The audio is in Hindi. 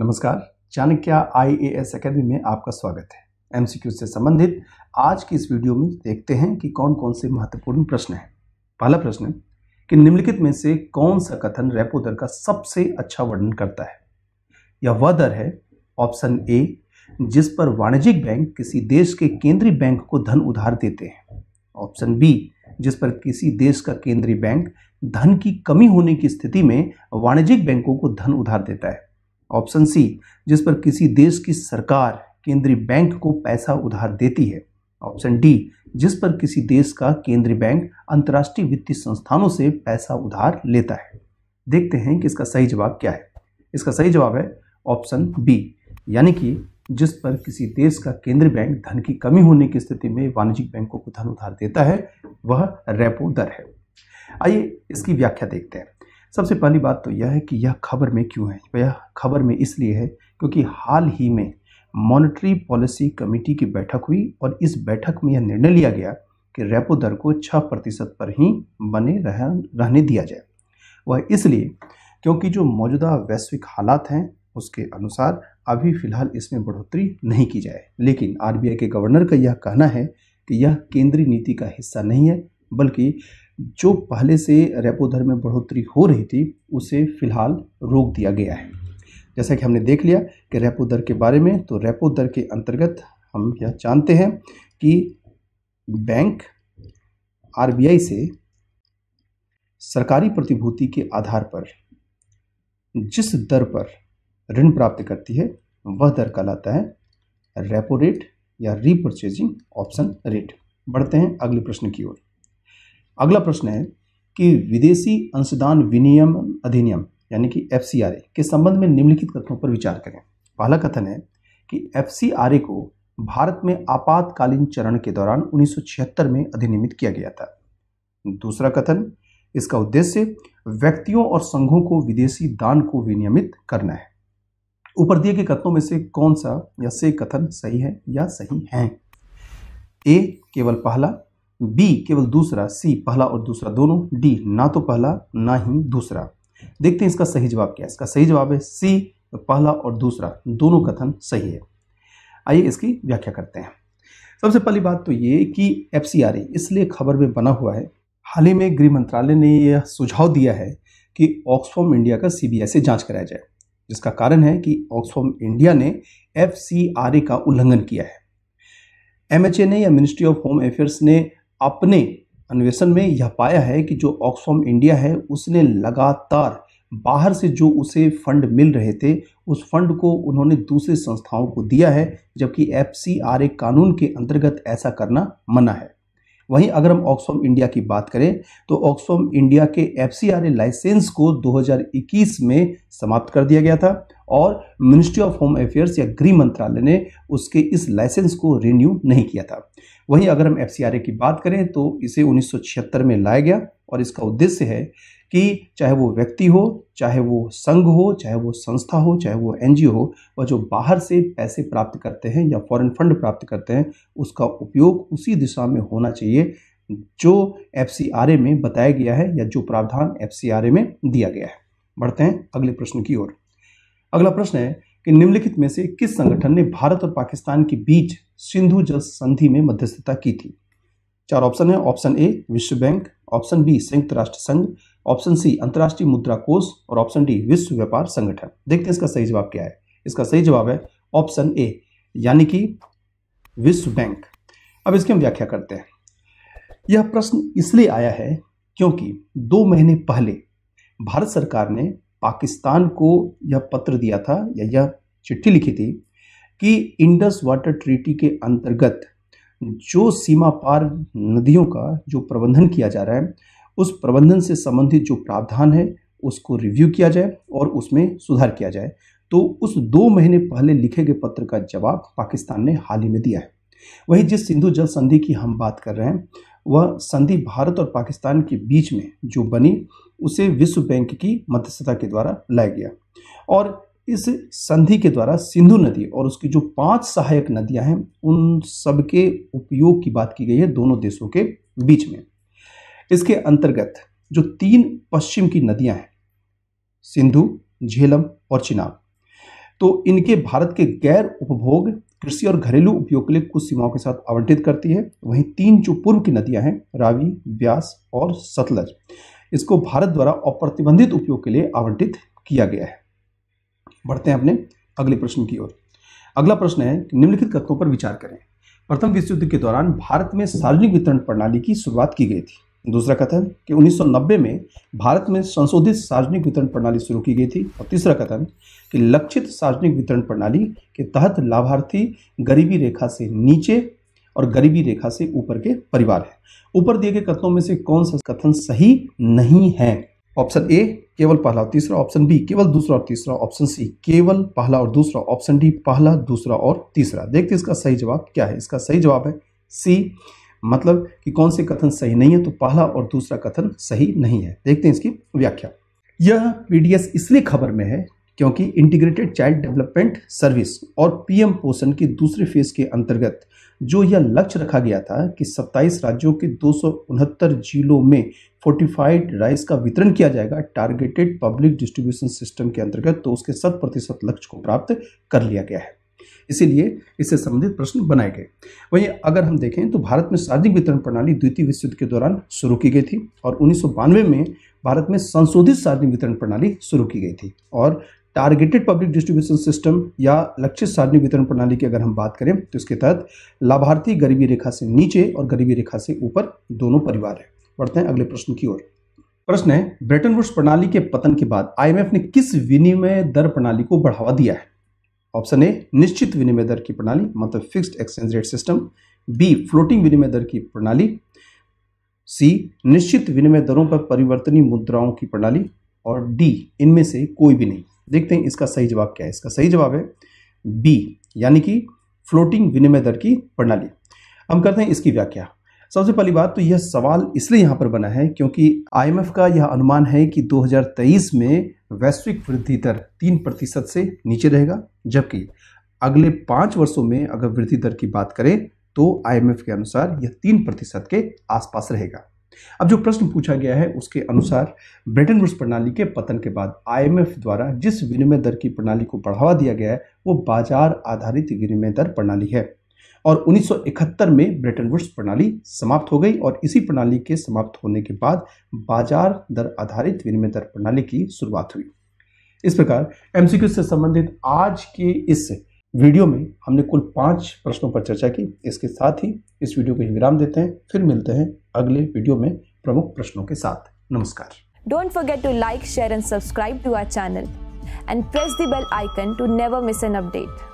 नमस्कार Chanakya I A S academy में आपका स्वागत है एम से संबंधित आज की इस वीडियो में देखते हैं कि कौन कौन से महत्वपूर्ण प्रश्न हैं पहला प्रश्न कि निम्नलिखित में से कौन सा कथन रेपो दर का सबसे अच्छा वर्णन करता है यह वह दर है ऑप्शन ए जिस पर वाणिज्यिक बैंक किसी देश के केंद्रीय बैंक को धन उधार देते हैं ऑप्शन बी जिस पर किसी देश का केंद्रीय बैंक धन की कमी होने की स्थिति में वाणिज्यिक बैंकों को धन उधार देता है ऑप्शन सी जिस पर किसी देश की सरकार केंद्रीय बैंक को पैसा उधार देती है ऑप्शन डी जिस पर किसी देश का केंद्रीय बैंक अंतर्राष्ट्रीय वित्तीय संस्थानों से पैसा उधार लेता है देखते हैं कि इसका सही जवाब क्या है इसका सही जवाब है ऑप्शन बी यानी कि जिस पर किसी देश का केंद्रीय बैंक धन की कमी होने की स्थिति में वाणिज्यिक बैंकों को धन उधार देता है वह रेपो दर है आइए इसकी व्याख्या देखते हैं सबसे पहली बात तो यह है कि यह खबर में क्यों है यह खबर में इसलिए है क्योंकि हाल ही में मॉनेटरी पॉलिसी कमेटी की बैठक हुई और इस बैठक में यह निर्णय लिया गया कि रेपो दर को छः प्रतिशत पर ही बने रह, रहने दिया जाए वह इसलिए क्योंकि जो मौजूदा वैश्विक हालात हैं उसके अनुसार अभी फ़िलहाल इसमें बढ़ोतरी नहीं की जाए लेकिन आरबीआई के गवर्नर का यह कहना है कि यह केंद्रीय नीति का हिस्सा नहीं है बल्कि जो पहले से रेपो दर में बढ़ोतरी हो रही थी उसे फिलहाल रोक दिया गया है जैसा कि हमने देख लिया कि रेपो दर के बारे में तो रेपो दर के अंतर्गत हम यह जानते हैं कि बैंक आर से सरकारी प्रतिभूति के आधार पर जिस दर पर ऋण प्राप्त करती है वह दर कहलाता है रेपो रेट या रीपरचेजिंग ऑप्शन रेट बढ़ते हैं अगले प्रश्न की ओर अगला प्रश्न है कि विदेशी अंशदान विनियम अधिनियम यानी कि एफ के संबंध में निम्नलिखित कथनों पर विचार करें पहला कथन है कि एफ को भारत में आपातकालीन चरण के दौरान 1976 में अधिनियमित किया गया था दूसरा कथन इसका उद्देश्य व्यक्तियों और संघों को विदेशी दान को विनियमित करना है ऊपर दिए गए कथनों में से कौन सा या से कथन सही है या सही है ए केवल पहला बी केवल दूसरा सी पहला और दूसरा दोनों डी ना तो पहला ना ही दूसरा देखते हैं इसका सही जवाब क्या है इसका सही जवाब है सी पहला और दूसरा दोनों कथन सही है आइए इसकी व्याख्या करते हैं सबसे पहली बात तो ये कि एफ इसलिए खबर में बना हुआ है हाल ही में गृह मंत्रालय ने यह सुझाव दिया है कि ऑक्सफॉर्म इंडिया का सी से e जांच कराया जाए जिसका कारण है कि ऑक्सफॉर्म इंडिया ने एफ का उल्लंघन किया है एम ने या मिनिस्ट्री ऑफ होम अफेयर्स ने अपने अन्वेषण में यह पाया है कि जो ऑक्सफॉर्म इंडिया है उसने लगातार बाहर से जो उसे फंड मिल रहे थे उस फंड को उन्होंने दूसरे संस्थाओं को दिया है जबकि एफ कानून के अंतर्गत ऐसा करना मना है वहीं अगर हम ऑक्सफॉर्म इंडिया की बात करें तो ऑक्सफॉर्म इंडिया के एफ लाइसेंस को 2021 में समाप्त कर दिया गया था और मिनिस्ट्री ऑफ होम अफेयर्स या गृह मंत्रालय ने उसके इस लाइसेंस को रिन्यू नहीं किया था वहीं अगर हम एफ की बात करें तो इसे उन्नीस में लाया गया और इसका उद्देश्य है कि चाहे वो व्यक्ति हो चाहे वो संघ हो चाहे वो संस्था हो चाहे वो एन हो वह जो बाहर से पैसे प्राप्त करते हैं या फॉरेन फंड प्राप्त करते हैं उसका उपयोग उसी दिशा में होना चाहिए जो एफ में बताया गया है या जो प्रावधान एफ में दिया गया है बढ़ते हैं अगले प्रश्न की ओर अगला प्रश्न है कि निम्नलिखित में से किस संगठन ने भारत और पाकिस्तान के बीच सिंधु जल संधि में मध्यस्थता की थी चार ऑप्शन है ऑप्शन ए विश्व बैंक ऑप्शन बी संयुक्त राष्ट्र संघ ऑप्शन सी अंतर्राष्ट्रीय मुद्रा कोष और ऑप्शन डी विश्व व्यापार संगठन देखते हैं इसका सही जवाब क्या है इसका सही जवाब है ऑप्शन ए यानी कि विश्व बैंक अब इसकी हम व्याख्या करते हैं यह प्रश्न इसलिए आया है क्योंकि दो महीने पहले भारत सरकार ने पाकिस्तान को यह पत्र दिया था या यह चिट्ठी लिखी थी कि इंडस वाटर ट्रीटी के अंतर्गत जो सीमा पार नदियों का जो प्रबंधन किया जा रहा है उस प्रबंधन से संबंधित जो प्रावधान है उसको रिव्यू किया जाए और उसमें सुधार किया जाए तो उस दो महीने पहले लिखे गए पत्र का जवाब पाकिस्तान ने हाल ही में दिया है वही जिस सिंधु जल संधि की हम बात कर रहे हैं वह संधि भारत और पाकिस्तान के बीच में जो बनी उसे विश्व बैंक की मध्यस्थता के द्वारा लाया गया और इस संधि के द्वारा सिंधु नदी और उसकी जो पांच सहायक नदियां हैं उन सबके उपयोग की बात की गई है दोनों देशों के बीच में इसके अंतर्गत जो तीन पश्चिम की नदियां हैं सिंधु झेलम और चिनाब तो इनके भारत के गैर उपभोग कृषि और घरेलू उपयोग के लिए कुछ सीमाओं के साथ आवंटित करती है वहीं तीन जो पूर्व की नदियां हैं रावी ब्यास और सतलज इसको भारत द्वारा अप्रतिबंधित उपयोग के लिए आवंटित किया गया है बढ़ते हैं अपने अगले प्रश्न की ओर अगला प्रश्न है निम्नलिखित कथनों पर विचार करें प्रथम विश्व युद्ध के दौरान भारत में सार्वजनिक वितरण प्रणाली की शुरुआत की गई थी दूसरा कथन कि 1990 में भारत में संशोधित सार्वजनिक वितरण प्रणाली शुरू की गई थी और तीसरा कथन कि लक्षित सार्वजनिक वितरण प्रणाली के तहत लाभार्थी गरीबी रेखा से नीचे और गरीबी रेखा से ऊपर के परिवार हैं ऊपर दिए गए कथनों में से कौन सा कथन सही नहीं है ऑप्शन ए केवल पहला और तीसरा ऑप्शन बी केवल दूसरा और तीसरा ऑप्शन सी केवल पहला और दूसरा ऑप्शन डी पहला दूसरा और तीसरा देखते इसका सही जवाब क्या है इसका सही जवाब है सी मतलब कि कौन से कथन सही नहीं है तो पहला और दूसरा कथन सही नहीं है देखते हैं इसकी व्याख्या यह पीडीएस इसलिए खबर में है क्योंकि इंटीग्रेटेड चाइल्ड डेवलपमेंट सर्विस और पीएम पोषण की दूसरे फेज के अंतर्गत जो यह लक्ष्य रखा गया था कि 27 राज्यों के दो जिलों में फोर्टिफाइड राइस का वितरण किया जाएगा टारगेटेड पब्लिक डिस्ट्रीब्यूशन सिस्टम के अंतर्गत तो उसके शत प्रतिशत लक्ष्य को प्राप्त कर लिया गया है इसीलिए इससे संबंधित प्रश्न बनाए गए वहीं अगर हम देखें तो भारत में सार्वजनिक वितरण प्रणाली द्वितीय विश्व युद्ध के दौरान शुरू की गई थी और उन्नीस में भारत में संशोधित सार्वजनिक वितरण प्रणाली शुरू की गई थी और टारगेटेड पब्लिक डिस्ट्रीब्यूशन सिस्टम या लक्षित सारणी वितरण प्रणाली की अगर हम बात करें तो इसके तहत लाभार्थी गरीबी रेखा से नीचे और गरीबी रेखा से ऊपर दोनों परिवार है बढ़ते हैं अगले प्रश्न की ओर प्रश्न है ब्रिटेन वुड्स प्रणाली के पतन के बाद आईएमएफ ने किस विनिमय दर प्रणाली को बढ़ावा दिया है ऑप्शन ए निश्चित विनिमय दर की प्रणाली मतलब fixed exchange rate system B floating विनिमय दर की प्रणाली सी निश्चित विनिमय दरों पर परिवर्तनीय मुद्राओं की प्रणाली और डी इनमें से कोई भी नहीं देखते हैं इसका सही जवाब क्या है इसका सही जवाब है बी यानी कि फ्लोटिंग विनिमय दर की प्रणाली हम करते हैं इसकी व्याख्या सबसे पहली बात तो यह सवाल इसलिए यहाँ पर बना है क्योंकि आईएमएफ का यह अनुमान है कि 2023 में वैश्विक वृद्धि दर तीन प्रतिशत से नीचे रहेगा जबकि अगले पाँच वर्षों में अगर वृद्धि दर की बात करें तो आईएमएफ के अनुसार यह तीन प्रतिशत के आसपास रहेगा अब जो प्रश्न पूछा गया है उसके अनुसार ब्रिटेन रूस प्रणाली के पतन के बाद आईएमएफ द्वारा जिस विनिमय दर की प्रणाली को बढ़ावा दिया गया है वो बाजार आधारित विनिमय दर प्रणाली है और 1971 में ब्रिटेन वुड्स प्रणाली समाप्त हो गई और इसी प्रणाली के समाप्त होने के बाद बाजार दर आधारित विनिमय दर प्रणाली की शुरुआत हुई इस प्रकार एमसीक्यू से संबंधित आज के इस वीडियो में हमने कुल पाँच प्रश्नों पर चर्चा की इसके साथ ही इस वीडियो को विराम देते हैं फिर मिलते हैं अगले वीडियो में प्रमुख प्रश्नों के साथ नमस्कार don't forget to like share and subscribe to our channel and press the bell icon to never miss an update